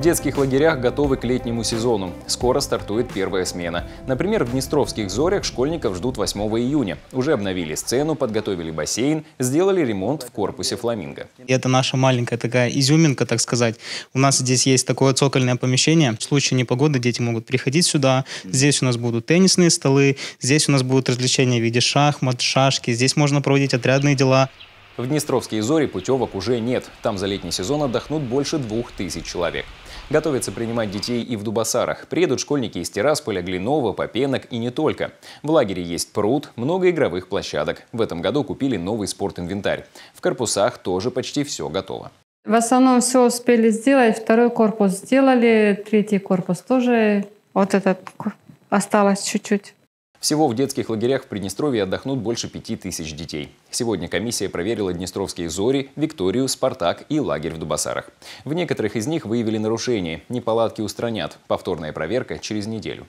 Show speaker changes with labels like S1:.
S1: В детских лагерях готовы к летнему сезону. Скоро стартует первая смена. Например, в Днестровских «Зорях» школьников ждут 8 июня. Уже обновили сцену, подготовили бассейн, сделали ремонт в корпусе «Фламинго».
S2: Это наша маленькая такая изюминка, так сказать. У нас здесь есть такое цокольное помещение. В случае непогоды дети могут приходить сюда. Здесь у нас будут теннисные столы, здесь у нас будут развлечения в виде шахмат, шашки. Здесь можно проводить отрядные дела.
S1: В Днестровские зори путевок уже нет. Там за летний сезон отдохнут больше двух тысяч человек. Готовятся принимать детей и в Дубасарах. Приедут школьники из Тирасполя, Глинова, Попенок и не только. В лагере есть пруд, много игровых площадок. В этом году купили новый спортинвентарь. В корпусах тоже почти все готово.
S3: В основном все успели сделать. Второй корпус сделали, третий корпус тоже. Вот этот осталось чуть-чуть.
S1: Всего в детских лагерях в Приднестровье отдохнут больше пяти тысяч детей. Сегодня комиссия проверила днестровские «Зори», «Викторию», «Спартак» и лагерь в Дубасарах. В некоторых из
S3: них выявили нарушения, неполадки устранят. Повторная проверка через неделю.